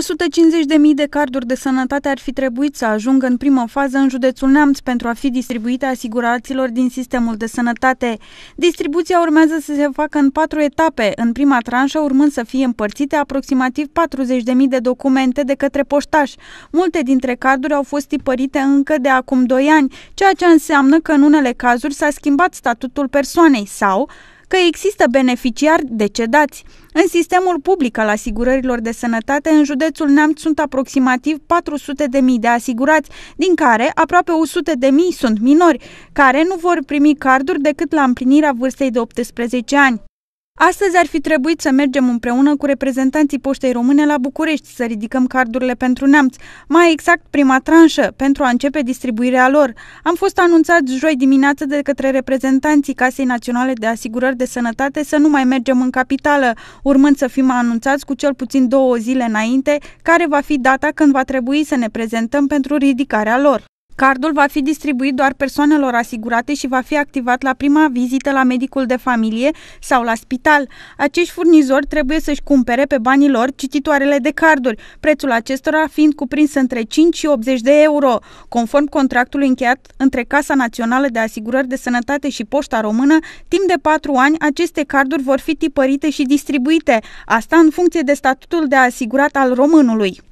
150.000 de carduri de sănătate ar fi trebuit să ajungă în primă fază în județul Neamț pentru a fi distribuite asiguraților din sistemul de sănătate. Distribuția urmează să se facă în patru etape, în prima tranșă urmând să fie împărțite aproximativ 40.000 de documente de către poștași. Multe dintre carduri au fost tipărite încă de acum 2 ani, ceea ce înseamnă că în unele cazuri s-a schimbat statutul persoanei sau că există beneficiari decedați. În sistemul public al asigurărilor de sănătate, în județul Neamț sunt aproximativ 400.000 de asigurați, din care aproape 100.000 sunt minori, care nu vor primi carduri decât la împlinirea vârstei de 18 ani. Astăzi ar fi trebuit să mergem împreună cu reprezentanții poștei române la București să ridicăm cardurile pentru neamți, mai exact prima tranșă, pentru a începe distribuirea lor. Am fost anunțat joi dimineață de către reprezentanții Casei Naționale de Asigurări de Sănătate să nu mai mergem în capitală, urmând să fim anunțați cu cel puțin două zile înainte, care va fi data când va trebui să ne prezentăm pentru ridicarea lor. Cardul va fi distribuit doar persoanelor asigurate și va fi activat la prima vizită la medicul de familie sau la spital. Acești furnizori trebuie să-și cumpere pe banii lor cititoarele de carduri, prețul acestora fiind cuprins între 5 și 80 de euro, conform contractului încheiat între Casa Națională de Asigurări de Sănătate și Poșta Română, timp de 4 ani aceste carduri vor fi tipărite și distribuite, asta în funcție de statutul de asigurat al românului.